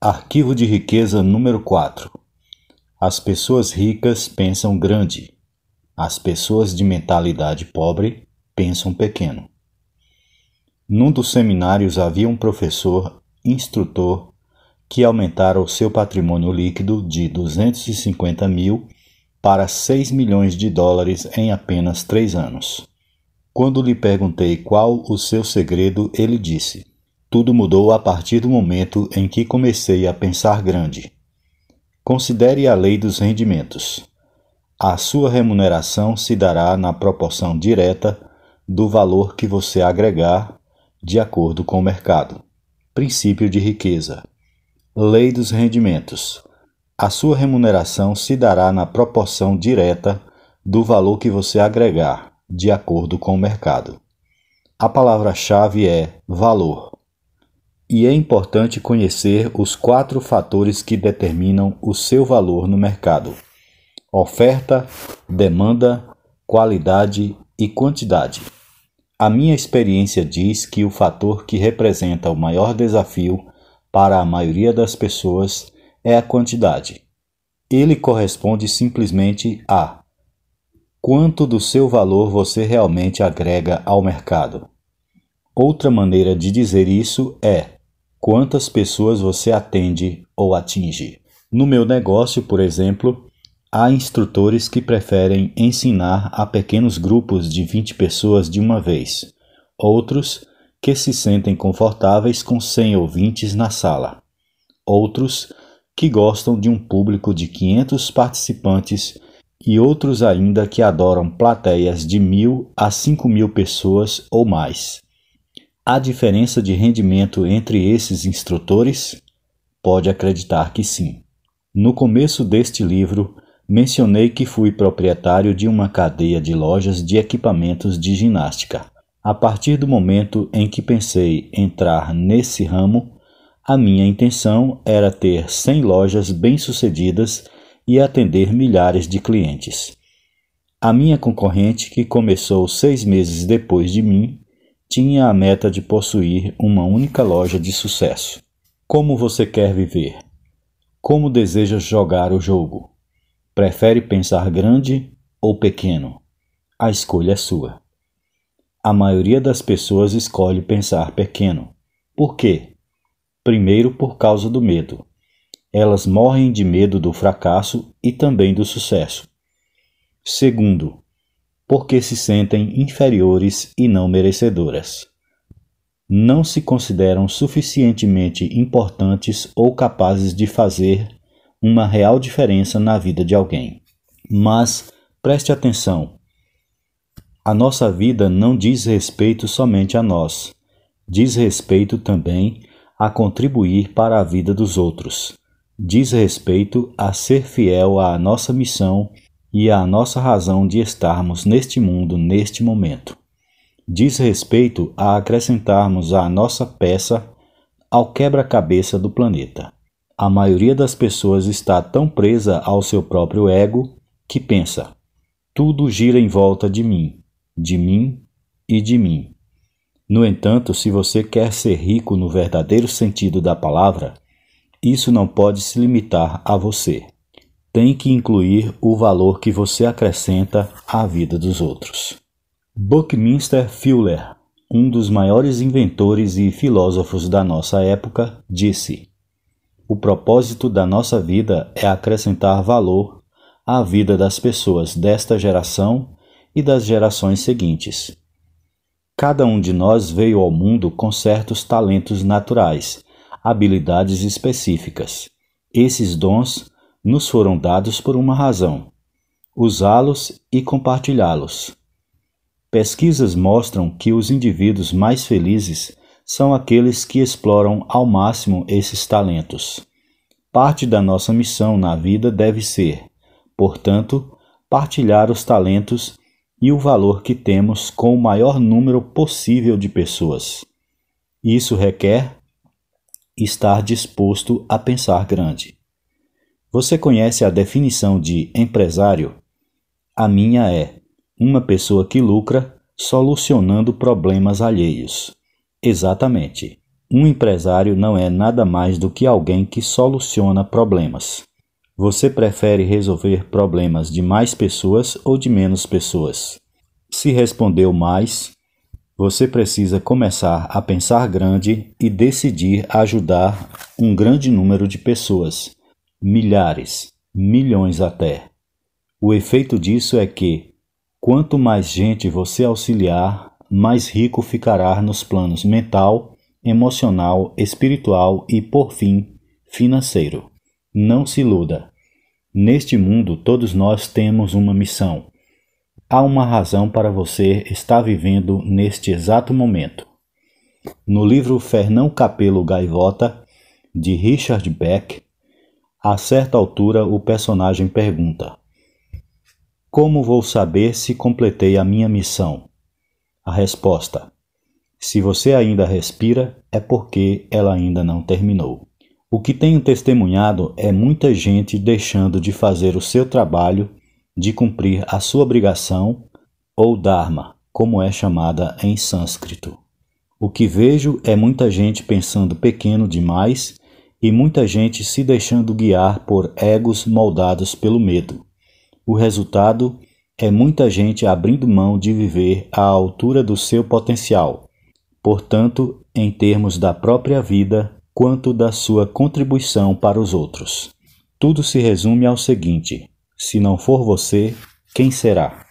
Arquivo de riqueza número 4. As pessoas ricas pensam grande. As pessoas de mentalidade pobre pensam pequeno. Num dos seminários havia um professor, instrutor, que aumentara o seu patrimônio líquido de 250 mil para 6 milhões de dólares em apenas três anos. Quando lhe perguntei qual o seu segredo, ele disse: tudo mudou a partir do momento em que comecei a pensar grande. Considere a lei dos rendimentos. A sua remuneração se dará na proporção direta do valor que você agregar de acordo com o mercado. Princípio de riqueza. Lei dos rendimentos. A sua remuneração se dará na proporção direta do valor que você agregar, de acordo com o mercado. A palavra-chave é valor e é importante conhecer os quatro fatores que determinam o seu valor no mercado: oferta, demanda, qualidade e quantidade. A minha experiência diz que o fator que representa o maior desafio para a maioria das pessoas é a quantidade. Ele corresponde simplesmente a quanto do seu valor você realmente agrega ao mercado. Outra maneira de dizer isso é quantas pessoas você atende ou atinge. No meu negócio, por exemplo, há instrutores que preferem ensinar a pequenos grupos de 20 pessoas de uma vez, outros que se sentem confortáveis com 100 ouvintes na sala, outros que gostam de um público de 500 participantes e outros ainda que adoram plateias de mil a cinco mil pessoas ou mais. Há diferença de rendimento entre esses instrutores? Pode acreditar que sim. No começo deste livro, mencionei que fui proprietário de uma cadeia de lojas de equipamentos de ginástica. A partir do momento em que pensei entrar nesse ramo, a minha intenção era ter 100 lojas bem-sucedidas e atender milhares de clientes. A minha concorrente, que começou seis meses depois de mim, tinha a meta de possuir uma única loja de sucesso. Como você quer viver? Como deseja jogar o jogo? Prefere pensar grande ou pequeno? A escolha é sua. A maioria das pessoas escolhe pensar pequeno. Por quê? Primeiro, por causa do medo. Elas morrem de medo do fracasso e também do sucesso. Segundo, porque se sentem inferiores e não merecedoras. Não se consideram suficientemente importantes ou capazes de fazer uma real diferença na vida de alguém. Mas preste atenção: a nossa vida não diz respeito somente a nós, diz respeito também a contribuir para a vida dos outros, diz respeito a ser fiel à nossa missão e à é nossa razão de estarmos neste mundo neste momento. Diz respeito a acrescentarmos à nossa peça ao quebra-cabeça do planeta. A maioria das pessoas está tão presa ao seu próprio ego que pensa: tudo gira em volta de mim, de mim e de mim. No entanto, se você quer ser rico no verdadeiro sentido da palavra, isso não pode se limitar a você tem que incluir o valor que você acrescenta à vida dos outros. Buckminster Fuller, um dos maiores inventores e filósofos da nossa época, disse: O propósito da nossa vida é acrescentar valor à vida das pessoas desta geração e das gerações seguintes. Cada um de nós veio ao mundo com certos talentos naturais, habilidades específicas. Esses dons nos foram dados por uma razão: usá-los e compartilhá-los. Pesquisas mostram que os indivíduos mais felizes são aqueles que exploram ao máximo esses talentos. Parte da nossa missão na vida deve ser, portanto, partilhar os talentos e o valor que temos com o maior número possível de pessoas. Isso requer estar disposto a pensar grande. Você conhece a definição de empresário? A minha é: uma pessoa que lucra solucionando problemas alheios. Exatamente. Um empresário não é nada mais do que alguém que soluciona problemas. Você prefere resolver problemas de mais pessoas ou de menos pessoas? Se respondeu mais, você precisa começar a pensar grande e decidir ajudar um grande número de pessoas milhares, milhões até. O efeito disso é que, quanto mais gente você auxiliar, mais rico ficará nos planos mental, emocional, espiritual e, por fim, financeiro. Não se iluda. Neste mundo, todos nós temos uma missão. Há uma razão para você estar vivendo neste exato momento. No livro Fernão Capelo Gaivota, de Richard Beck, a certa altura, o personagem pergunta: Como vou saber se completei a minha missão? A resposta: Se você ainda respira, é porque ela ainda não terminou. O que tenho testemunhado é muita gente deixando de fazer o seu trabalho, de cumprir a sua obrigação, ou Dharma, como é chamada em sânscrito. O que vejo é muita gente pensando pequeno demais e muita gente se deixando guiar por egos moldados pelo medo. O resultado é muita gente abrindo mão de viver à altura do seu potencial, portanto, em termos da própria vida, quanto da sua contribuição para os outros. Tudo se resume ao seguinte: se não for você, quem será?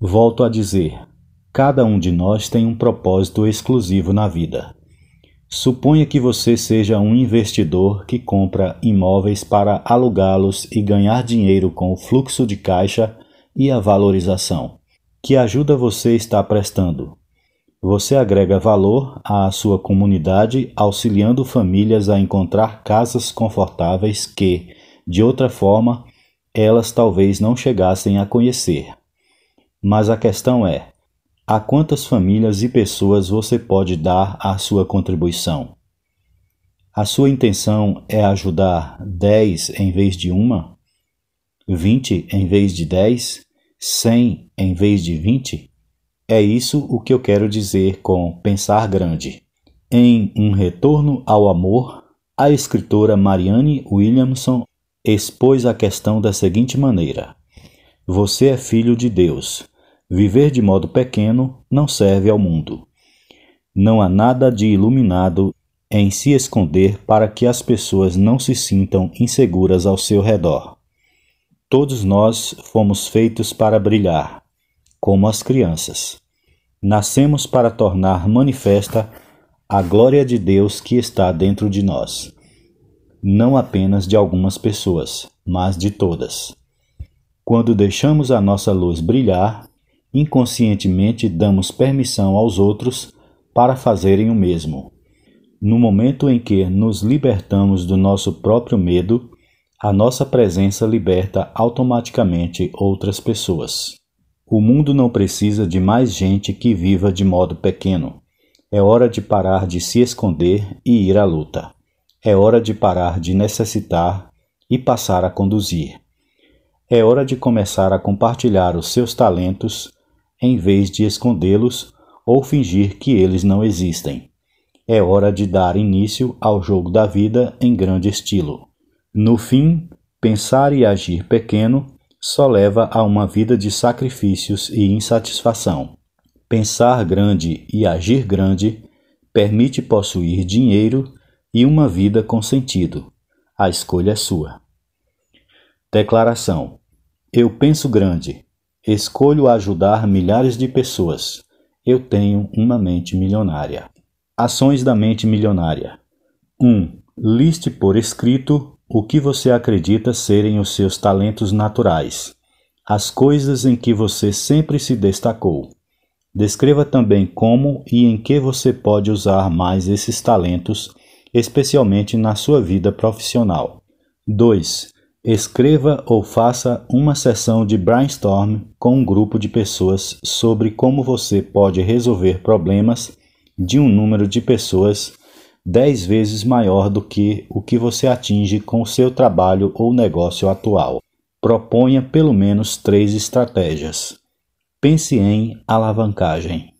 Volto a dizer: cada um de nós tem um propósito exclusivo na vida. Suponha que você seja um investidor que compra imóveis para alugá-los e ganhar dinheiro com o fluxo de caixa e a valorização. Que ajuda você está prestando? Você agrega valor à sua comunidade auxiliando famílias a encontrar casas confortáveis que, de outra forma, elas talvez não chegassem a conhecer. Mas a questão é: a quantas famílias e pessoas você pode dar a sua contribuição? A sua intenção é ajudar 10 em vez de uma? 20 em vez de 10? 100 em vez de 20? É isso o que eu quero dizer com pensar grande. Em Um Retorno ao Amor, a escritora Marianne Williamson expôs a questão da seguinte maneira: Você é filho de Deus Viver de modo pequeno não serve ao mundo. Não há nada de iluminado em se esconder para que as pessoas não se sintam inseguras ao seu redor. Todos nós fomos feitos para brilhar, como as crianças. Nascemos para tornar manifesta a glória de Deus que está dentro de nós, não apenas de algumas pessoas, mas de todas. Quando deixamos a nossa luz brilhar, inconscientemente damos permissão aos outros para fazerem o mesmo. No momento em que nos libertamos do nosso próprio medo, a nossa presença liberta automaticamente outras pessoas. O mundo não precisa de mais gente que viva de modo pequeno. É hora de parar de se esconder e ir à luta. É hora de parar de necessitar e passar a conduzir. É hora de começar a compartilhar os seus talentos em vez de escondê-los ou fingir que eles não existem. É hora de dar início ao jogo da vida em grande estilo. No fim, pensar e agir pequeno só leva a uma vida de sacrifícios e insatisfação. Pensar grande e agir grande permite possuir dinheiro e uma vida com sentido. A escolha é sua. Declaração: Eu penso grande, Escolho ajudar milhares de pessoas. Eu tenho uma mente milionária. Ações da mente milionária. 1. Um, liste por escrito o que você acredita serem os seus talentos naturais, as coisas em que você sempre se destacou. Descreva também como e em que você pode usar mais esses talentos, especialmente na sua vida profissional. 2. Escreva ou faça uma sessão de brainstorm com um grupo de pessoas sobre como você pode resolver problemas de um número de pessoas 10 vezes maior do que o que você atinge com o seu trabalho ou negócio atual. Proponha pelo menos três estratégias. Pense em alavancagem.